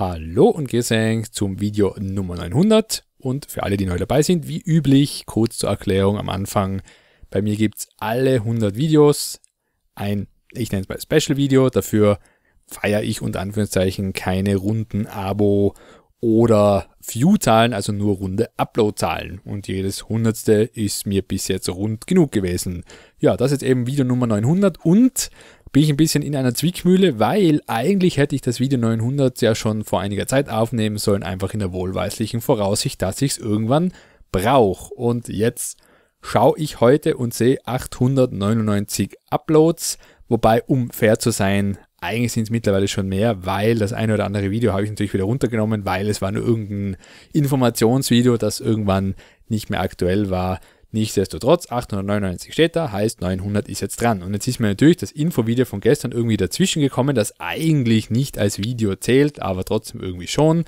Hallo und Gesang zum Video Nummer 900 und für alle, die neu dabei sind, wie üblich, kurz zur Erklärung am Anfang. Bei mir gibt es alle 100 Videos ein, ich nenne es mal Special-Video, dafür feiere ich unter Anführungszeichen keine runden Abo- oder View-Zahlen, also nur runde Upload-Zahlen. Und jedes hundertste ist mir bis jetzt rund genug gewesen. Ja, das ist eben Video Nummer 900 und bin ich ein bisschen in einer Zwickmühle, weil eigentlich hätte ich das Video 900 ja schon vor einiger Zeit aufnehmen sollen, einfach in der wohlweislichen Voraussicht, dass ich es irgendwann brauche. Und jetzt schaue ich heute und sehe 899 Uploads, wobei, um fair zu sein, eigentlich sind es mittlerweile schon mehr, weil das eine oder andere Video habe ich natürlich wieder runtergenommen, weil es war nur irgendein Informationsvideo, das irgendwann nicht mehr aktuell war. Nichtsdestotrotz, 899 steht da, heißt 900 ist jetzt dran. Und jetzt ist mir natürlich das Infovideo von gestern irgendwie dazwischen gekommen, das eigentlich nicht als Video zählt, aber trotzdem irgendwie schon.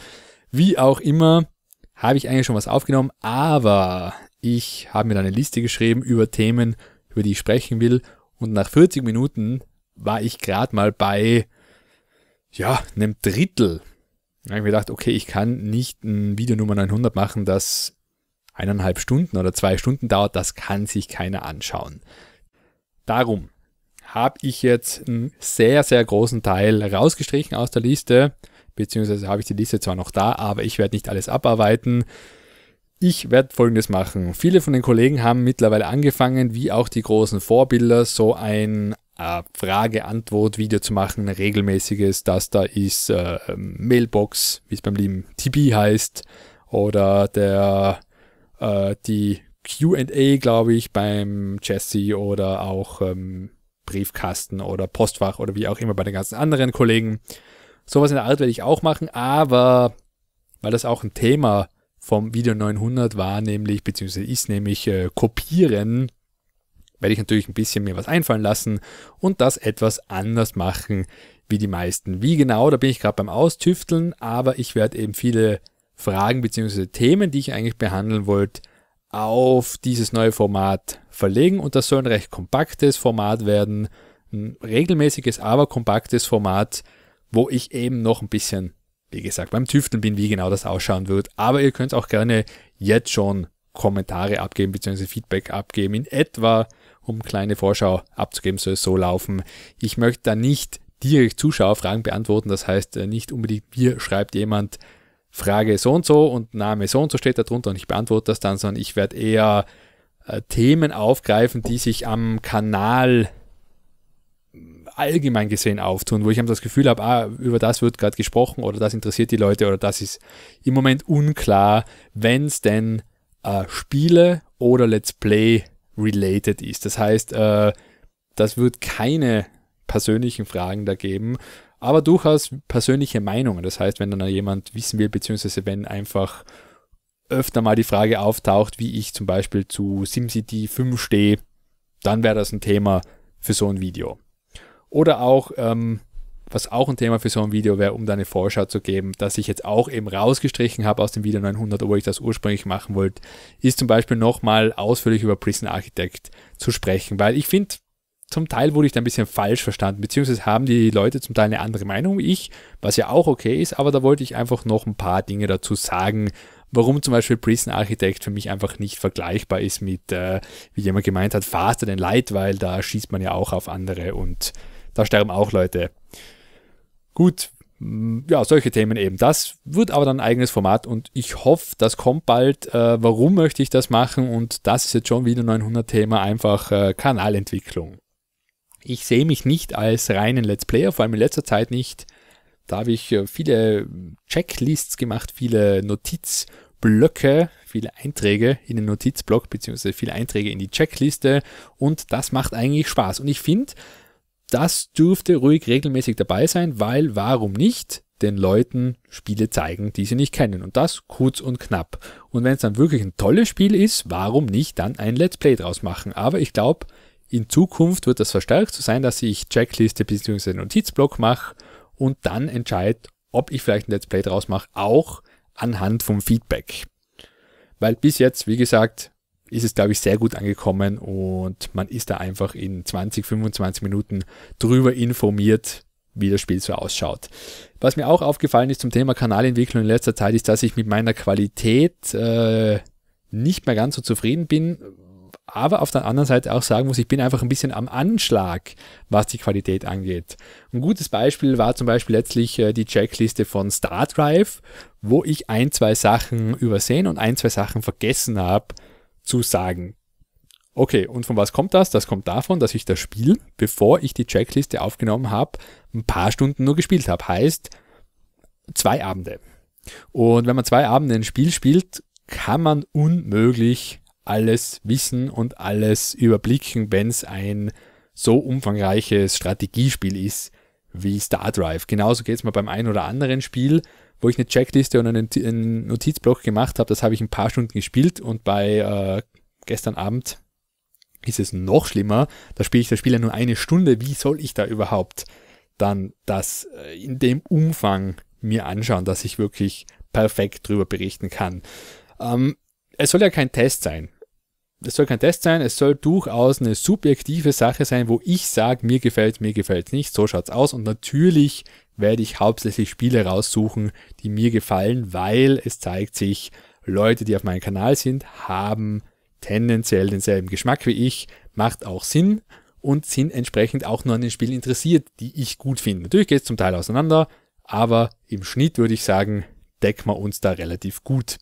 Wie auch immer, habe ich eigentlich schon was aufgenommen, aber ich habe mir da eine Liste geschrieben über Themen, über die ich sprechen will. Und nach 40 Minuten war ich gerade mal bei, ja, einem Drittel. Da habe ich mir gedacht, okay, ich kann nicht ein Video Nummer 900 machen, das eineinhalb Stunden oder zwei Stunden dauert, das kann sich keiner anschauen. Darum habe ich jetzt einen sehr, sehr großen Teil rausgestrichen aus der Liste, beziehungsweise habe ich die Liste zwar noch da, aber ich werde nicht alles abarbeiten. Ich werde folgendes machen. Viele von den Kollegen haben mittlerweile angefangen, wie auch die großen Vorbilder, so ein äh, Frage-Antwort-Video zu machen, ein regelmäßiges. Das da ist äh, Mailbox, wie es beim lieben TB heißt, oder der äh, die QA, glaube ich, beim Jesse oder auch ähm, Briefkasten oder Postfach oder wie auch immer bei den ganzen anderen Kollegen. Sowas in der Art werde ich auch machen, aber weil das auch ein Thema vom Video 900 war, nämlich, beziehungsweise ist nämlich äh, Kopieren, werde ich natürlich ein bisschen mir was einfallen lassen und das etwas anders machen wie die meisten. Wie genau, da bin ich gerade beim Austüfteln, aber ich werde eben viele Fragen bzw. Themen, die ich eigentlich behandeln wollte, auf dieses neue Format verlegen und das soll ein recht kompaktes Format werden, ein regelmäßiges, aber kompaktes Format, wo ich eben noch ein bisschen, wie gesagt, beim Tüfteln bin, wie genau das ausschauen wird. Aber ihr könnt auch gerne jetzt schon Kommentare abgeben bzw. Feedback abgeben, in etwa, um kleine Vorschau abzugeben, soll es so laufen. Ich möchte da nicht direkt Zuschauerfragen beantworten, das heißt äh, nicht unbedingt mir schreibt jemand, Frage so und so und Name so und so steht da drunter und ich beantworte das dann, sondern ich werde eher äh, Themen aufgreifen, die sich am Kanal allgemein gesehen auftun, wo ich das Gefühl habe, ah, über das wird gerade gesprochen oder das interessiert die Leute oder das ist im Moment unklar, wenn es denn äh, Spiele oder Let's Play related ist. Das heißt, äh, das wird keine persönlichen Fragen da geben, aber durchaus persönliche Meinungen. Das heißt, wenn dann jemand wissen will, beziehungsweise wenn einfach öfter mal die Frage auftaucht, wie ich zum Beispiel zu SimCity 5 stehe, dann wäre das ein Thema für so ein Video. Oder auch, ähm, was auch ein Thema für so ein Video wäre, um da eine Vorschau zu geben, dass ich jetzt auch eben rausgestrichen habe aus dem Video 900, obwohl ich das ursprünglich machen wollte, ist zum Beispiel nochmal ausführlich über Prison Architect zu sprechen, weil ich finde, zum Teil wurde ich da ein bisschen falsch verstanden, beziehungsweise haben die Leute zum Teil eine andere Meinung wie ich, was ja auch okay ist, aber da wollte ich einfach noch ein paar Dinge dazu sagen, warum zum Beispiel Prison Architect für mich einfach nicht vergleichbar ist mit, äh, wie jemand gemeint hat, Faster than Light, weil da schießt man ja auch auf andere und da sterben auch Leute. Gut, ja, solche Themen eben. Das wird aber dann ein eigenes Format und ich hoffe, das kommt bald. Äh, warum möchte ich das machen? Und das ist jetzt schon wieder 900 Thema, einfach äh, Kanalentwicklung. Ich sehe mich nicht als reinen Let's Player, vor allem in letzter Zeit nicht. Da habe ich äh, viele Checklists gemacht, viele Notizblöcke, viele Einträge in den Notizblock, beziehungsweise viele Einträge in die Checkliste und das macht eigentlich Spaß. Und ich finde, das dürfte ruhig regelmäßig dabei sein, weil warum nicht den Leuten Spiele zeigen, die sie nicht kennen. Und das kurz und knapp. Und wenn es dann wirklich ein tolles Spiel ist, warum nicht dann ein Let's Play draus machen? Aber ich glaube, in Zukunft wird das verstärkt so sein, dass ich Checkliste bzw. Notizblock mache und dann entscheide, ob ich vielleicht ein Let's Play draus mache, auch anhand vom Feedback. Weil bis jetzt, wie gesagt, ist es, glaube ich, sehr gut angekommen und man ist da einfach in 20, 25 Minuten drüber informiert, wie das Spiel so ausschaut. Was mir auch aufgefallen ist zum Thema Kanalentwicklung in letzter Zeit, ist, dass ich mit meiner Qualität äh, nicht mehr ganz so zufrieden bin, aber auf der anderen Seite auch sagen muss, ich bin einfach ein bisschen am Anschlag, was die Qualität angeht. Ein gutes Beispiel war zum Beispiel letztlich äh, die Checkliste von Star Drive, wo ich ein, zwei Sachen übersehen und ein, zwei Sachen vergessen habe zu sagen. Okay, und von was kommt das? Das kommt davon, dass ich das Spiel, bevor ich die Checkliste aufgenommen habe, ein paar Stunden nur gespielt habe. Heißt, zwei Abende. Und wenn man zwei Abende ein Spiel spielt, kann man unmöglich alles wissen und alles überblicken, wenn es ein so umfangreiches Strategiespiel ist wie Star Drive. Genauso geht es mir beim ein oder anderen Spiel, wo ich eine Checkliste und einen, einen Notizblock gemacht habe. Das habe ich ein paar Stunden gespielt und bei äh, gestern Abend ist es noch schlimmer. Da spiele ich das Spiel ja nur eine Stunde. Wie soll ich da überhaupt dann das äh, in dem Umfang mir anschauen, dass ich wirklich perfekt drüber berichten kann? Ähm, es soll ja kein Test sein es soll kein Test sein, es soll durchaus eine subjektive Sache sein, wo ich sage, mir gefällt, mir gefällt nicht, so schaut's aus. Und natürlich werde ich hauptsächlich Spiele raussuchen, die mir gefallen, weil es zeigt sich, Leute, die auf meinem Kanal sind, haben tendenziell denselben Geschmack wie ich, macht auch Sinn und sind entsprechend auch nur an den Spielen interessiert, die ich gut finde. Natürlich geht es zum Teil auseinander, aber im Schnitt würde ich sagen, decken wir uns da relativ gut.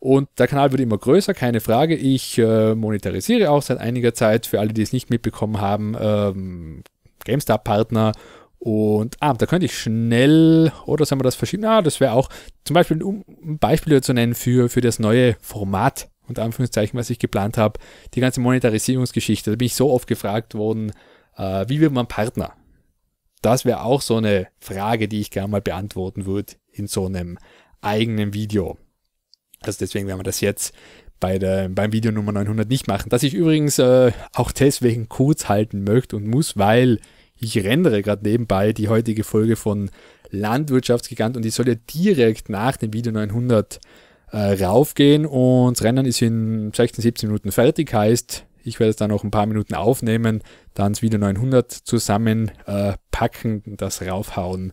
Und der Kanal wird immer größer, keine Frage. Ich äh, monetarisiere auch seit einiger Zeit, für alle, die es nicht mitbekommen haben, ähm, GameStar-Partner. Und ah, da könnte ich schnell, oder sagen wir das verschieben? Ah, das wäre auch zum Beispiel, um ein Beispiel zu nennen für, für das neue Format, unter Anführungszeichen, was ich geplant habe, die ganze Monetarisierungsgeschichte. Da bin ich so oft gefragt worden, äh, wie wird man Partner? Das wäre auch so eine Frage, die ich gerne mal beantworten würde in so einem eigenen Video. Also deswegen werden wir das jetzt bei der, beim Video Nummer 900 nicht machen. Dass ich übrigens äh, auch deswegen kurz halten möchte und muss, weil ich rendere gerade nebenbei die heutige Folge von Landwirtschaftsgigant und die soll ja direkt nach dem Video 900 äh, raufgehen und das Rennen ist in 16, 17 Minuten fertig, heißt, ich werde es dann noch ein paar Minuten aufnehmen, dann das Video 900 zusammenpacken, äh, das raufhauen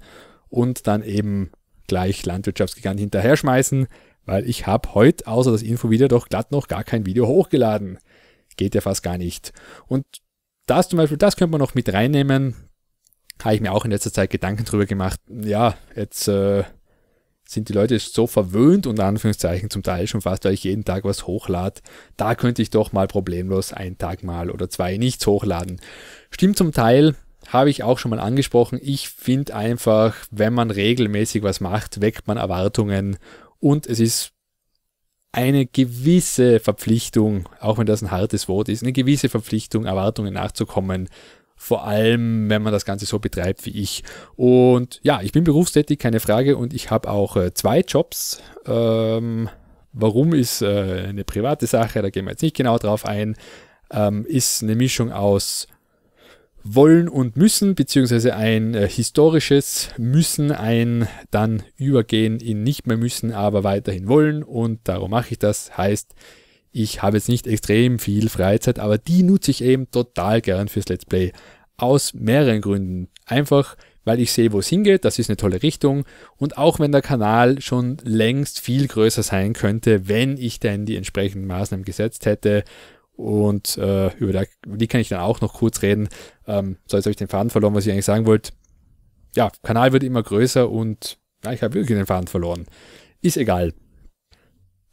und dann eben gleich Landwirtschaftsgigant hinterher schmeißen. Weil ich habe heute außer das Infovideo doch glatt noch gar kein Video hochgeladen. Geht ja fast gar nicht. Und das zum Beispiel, das könnte man noch mit reinnehmen. Habe ich mir auch in letzter Zeit Gedanken drüber gemacht. Ja, jetzt äh, sind die Leute so verwöhnt, unter Anführungszeichen zum Teil schon fast, weil ich jeden Tag was hochlade. Da könnte ich doch mal problemlos einen Tag mal oder zwei nichts hochladen. Stimmt zum Teil, habe ich auch schon mal angesprochen. Ich finde einfach, wenn man regelmäßig was macht, weckt man Erwartungen und es ist eine gewisse Verpflichtung, auch wenn das ein hartes Wort ist, eine gewisse Verpflichtung, Erwartungen nachzukommen. Vor allem, wenn man das Ganze so betreibt wie ich. Und ja, ich bin berufstätig, keine Frage, und ich habe auch äh, zwei Jobs. Ähm, warum ist äh, eine private Sache, da gehen wir jetzt nicht genau drauf ein. Ähm, ist eine Mischung aus wollen und Müssen, beziehungsweise ein äh, historisches Müssen, ein dann Übergehen in nicht mehr müssen, aber weiterhin wollen. Und darum mache ich das. Heißt, ich habe jetzt nicht extrem viel Freizeit, aber die nutze ich eben total gern fürs Let's Play. Aus mehreren Gründen. Einfach, weil ich sehe, wo es hingeht, das ist eine tolle Richtung. Und auch wenn der Kanal schon längst viel größer sein könnte, wenn ich denn die entsprechenden Maßnahmen gesetzt hätte, und äh, über die kann ich dann auch noch kurz reden. Ähm, so, jetzt habe ich den Faden verloren, was ich eigentlich sagen wollte. Ja, Kanal wird immer größer und ja, ich habe wirklich den Faden verloren. Ist egal.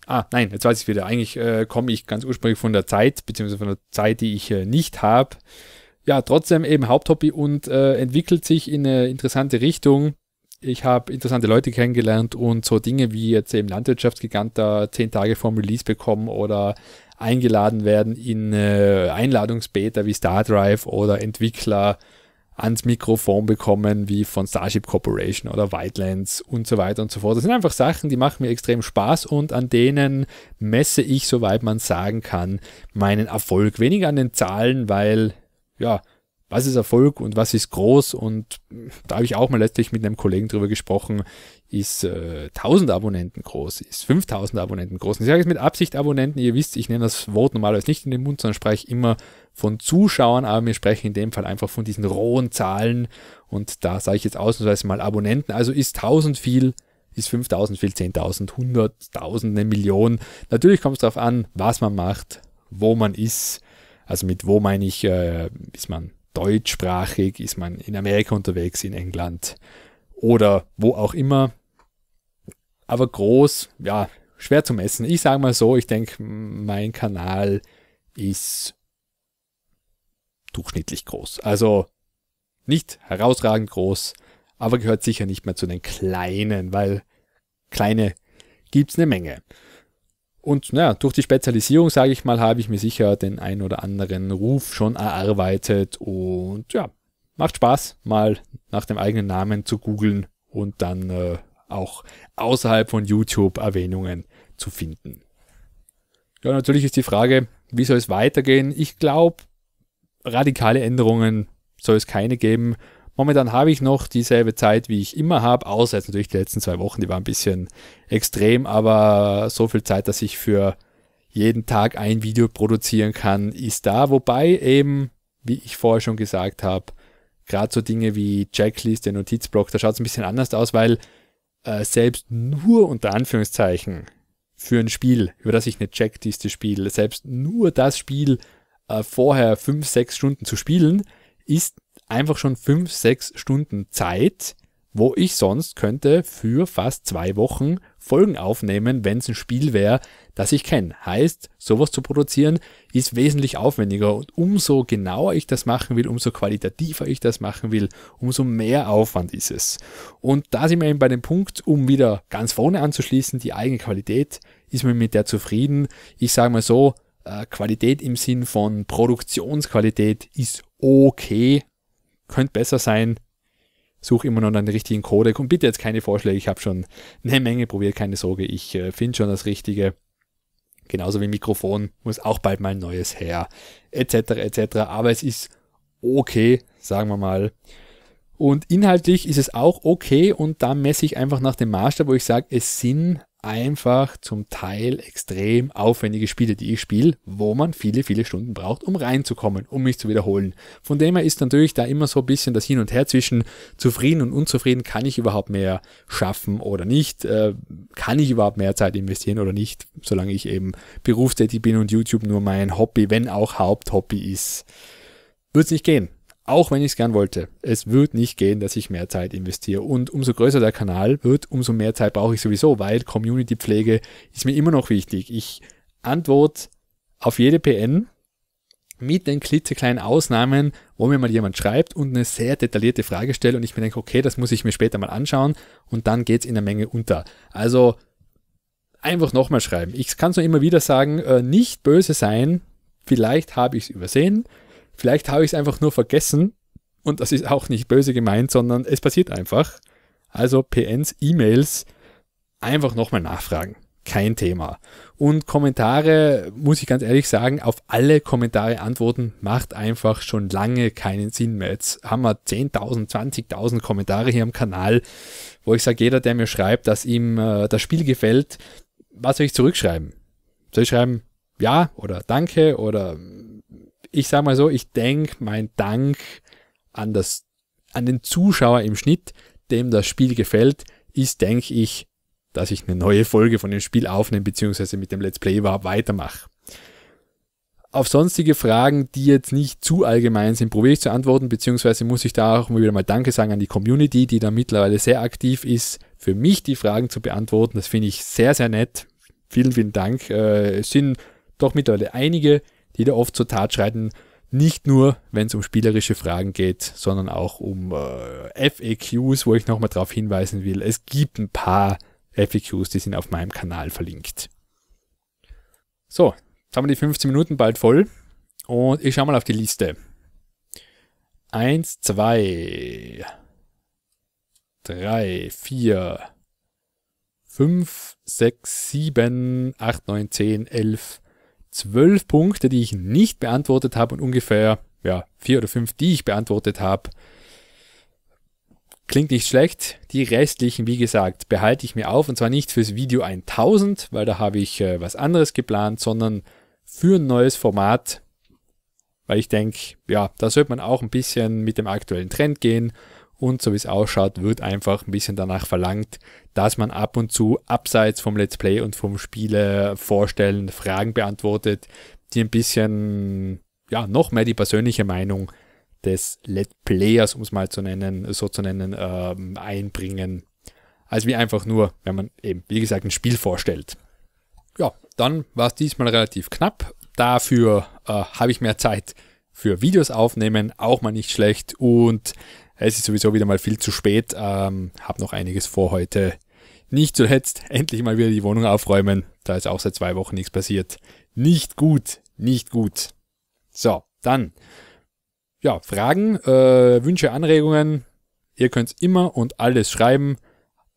Ah, nein, jetzt weiß ich wieder. Eigentlich äh, komme ich ganz ursprünglich von der Zeit, beziehungsweise von der Zeit, die ich äh, nicht habe. Ja, trotzdem eben Haupthobby und äh, entwickelt sich in eine interessante Richtung. Ich habe interessante Leute kennengelernt und so Dinge wie jetzt eben Landwirtschaftsgigant da zehn Tage vorm Release bekommen oder eingeladen werden in äh, Einladungsbeta wie Star Drive oder Entwickler ans Mikrofon bekommen, wie von Starship Corporation oder Whitelands und so weiter und so fort. Das sind einfach Sachen, die machen mir extrem Spaß und an denen messe ich, soweit man sagen kann, meinen Erfolg. Weniger an den Zahlen, weil, ja, was ist Erfolg und was ist groß? Und da habe ich auch mal letztlich mit einem Kollegen drüber gesprochen, ist äh, 1000 Abonnenten groß, ist 5000 Abonnenten groß. Und ich sage jetzt mit Absicht Abonnenten, ihr wisst, ich nehme das Wort normalerweise nicht in den Mund, sondern spreche immer von Zuschauern, aber wir sprechen in dem Fall einfach von diesen rohen Zahlen und da sage ich jetzt ausnahmsweise mal Abonnenten. Also ist 1000 viel, ist 5000 viel, 10.000, 100, 100.000, eine Million. Natürlich kommt es darauf an, was man macht, wo man ist. Also mit wo meine ich, äh, ist man deutschsprachig ist man in Amerika unterwegs, in England oder wo auch immer. Aber groß, ja, schwer zu messen. Ich sage mal so, ich denke, mein Kanal ist durchschnittlich groß. Also nicht herausragend groß, aber gehört sicher nicht mehr zu den kleinen, weil kleine gibt's eine Menge. Und naja, durch die Spezialisierung, sage ich mal, habe ich mir sicher den ein oder anderen Ruf schon erarbeitet. Und ja, macht Spaß, mal nach dem eigenen Namen zu googeln und dann äh, auch außerhalb von YouTube Erwähnungen zu finden. Ja, natürlich ist die Frage, wie soll es weitergehen? Ich glaube, radikale Änderungen soll es keine geben. Momentan habe ich noch dieselbe Zeit, wie ich immer habe, außer jetzt natürlich die letzten zwei Wochen, die waren ein bisschen extrem, aber so viel Zeit, dass ich für jeden Tag ein Video produzieren kann, ist da. Wobei eben, wie ich vorher schon gesagt habe, gerade so Dinge wie Checkliste, Notizblock, da schaut es ein bisschen anders aus, weil äh, selbst nur unter Anführungszeichen für ein Spiel, über das ich eine Checkliste spiele, selbst nur das Spiel äh, vorher fünf, sechs Stunden zu spielen, ist einfach schon fünf, sechs Stunden Zeit, wo ich sonst könnte für fast zwei Wochen Folgen aufnehmen, wenn es ein Spiel wäre, das ich kenne. Heißt, sowas zu produzieren ist wesentlich aufwendiger und umso genauer ich das machen will, umso qualitativer ich das machen will, umso mehr Aufwand ist es. Und da sind wir eben bei dem Punkt, um wieder ganz vorne anzuschließen, die eigene Qualität, ist man mit der zufrieden. Ich sage mal so, äh, Qualität im Sinn von Produktionsqualität ist okay, könnte besser sein. Suche immer noch einen richtigen Codec und bitte jetzt keine Vorschläge. Ich habe schon eine Menge probiert, keine Sorge. Ich äh, finde schon das Richtige. Genauso wie Mikrofon muss auch bald mal ein neues her, etc. etc. Aber es ist okay, sagen wir mal. Und inhaltlich ist es auch okay und da messe ich einfach nach dem Maßstab, wo ich sage, es sind einfach zum Teil extrem aufwendige Spiele, die ich spiele, wo man viele, viele Stunden braucht, um reinzukommen, um mich zu wiederholen. Von dem her ist natürlich da immer so ein bisschen das Hin und Her zwischen zufrieden und unzufrieden, kann ich überhaupt mehr schaffen oder nicht, äh, kann ich überhaupt mehr Zeit investieren oder nicht, solange ich eben berufstätig bin und YouTube nur mein Hobby, wenn auch Haupthobby ist, wird es nicht gehen. Auch wenn ich es gern wollte. Es wird nicht gehen, dass ich mehr Zeit investiere. Und umso größer der Kanal wird, umso mehr Zeit brauche ich sowieso, weil Community-Pflege ist mir immer noch wichtig. Ich antworte auf jede PN mit den klitzekleinen Ausnahmen, wo mir mal jemand schreibt und eine sehr detaillierte Frage stellt und ich mir denke, okay, das muss ich mir später mal anschauen und dann geht es in der Menge unter. Also einfach nochmal schreiben. Ich kann es nur immer wieder sagen, äh, nicht böse sein, vielleicht habe ich es übersehen Vielleicht habe ich es einfach nur vergessen und das ist auch nicht böse gemeint, sondern es passiert einfach. Also PNs, E-Mails, einfach nochmal nachfragen. Kein Thema. Und Kommentare, muss ich ganz ehrlich sagen, auf alle Kommentare antworten macht einfach schon lange keinen Sinn mehr. Jetzt haben wir 10.000, 20.000 Kommentare hier am Kanal, wo ich sage, jeder, der mir schreibt, dass ihm äh, das Spiel gefällt, was soll ich zurückschreiben? Soll ich schreiben, ja oder danke oder ich sage mal so, ich denke, mein Dank an, das, an den Zuschauer im Schnitt, dem das Spiel gefällt, ist, denke ich, dass ich eine neue Folge von dem Spiel aufnehme, beziehungsweise mit dem Let's Play überhaupt weitermache. Auf sonstige Fragen, die jetzt nicht zu allgemein sind, probiere ich zu antworten, beziehungsweise muss ich da auch mal wieder mal Danke sagen an die Community, die da mittlerweile sehr aktiv ist, für mich die Fragen zu beantworten. Das finde ich sehr, sehr nett. Vielen, vielen Dank. Äh, es sind doch mittlerweile einige die da oft zur Tat schreiten, nicht nur, wenn es um spielerische Fragen geht, sondern auch um äh, FAQs, wo ich nochmal darauf hinweisen will. Es gibt ein paar FAQs, die sind auf meinem Kanal verlinkt. So, jetzt haben wir die 15 Minuten bald voll und ich schaue mal auf die Liste. Eins, zwei, drei, vier, fünf, sechs, sieben, acht, neun, zehn, elf zwölf Punkte, die ich nicht beantwortet habe und ungefähr ja, vier oder fünf, die ich beantwortet habe. Klingt nicht schlecht. Die restlichen, wie gesagt, behalte ich mir auf und zwar nicht fürs Video 1000, weil da habe ich äh, was anderes geplant, sondern für ein neues Format, weil ich denke, ja, da sollte man auch ein bisschen mit dem aktuellen Trend gehen. Und so wie es ausschaut, wird einfach ein bisschen danach verlangt, dass man ab und zu abseits vom Let's Play und vom Spiele vorstellen, Fragen beantwortet, die ein bisschen, ja, noch mehr die persönliche Meinung des Let's Players, um es mal zu nennen, so zu nennen, ähm, einbringen. Also wie einfach nur, wenn man eben, wie gesagt, ein Spiel vorstellt. Ja, dann war es diesmal relativ knapp. Dafür äh, habe ich mehr Zeit für Videos aufnehmen, auch mal nicht schlecht. Und es ist sowieso wieder mal viel zu spät. Ähm, hab noch einiges vor heute. Nicht zuletzt endlich mal wieder die Wohnung aufräumen. Da ist auch seit zwei Wochen nichts passiert. Nicht gut, nicht gut. So, dann. Ja, Fragen, äh, Wünsche, Anregungen. Ihr könnt immer und alles schreiben.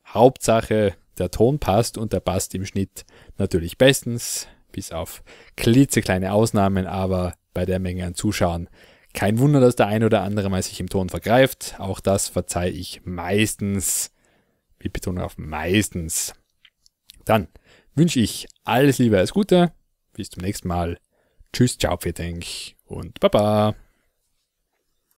Hauptsache, der Ton passt und der passt im Schnitt natürlich bestens, bis auf klitzekleine Ausnahmen, aber bei der Menge an Zuschauern kein Wunder, dass der eine oder andere mal sich im Ton vergreift. Auch das verzeihe ich meistens. Mit Betonung auf meistens. Dann wünsche ich alles Liebe, alles Gute. Bis zum nächsten Mal. Tschüss, ciao, Fetenk und Baba.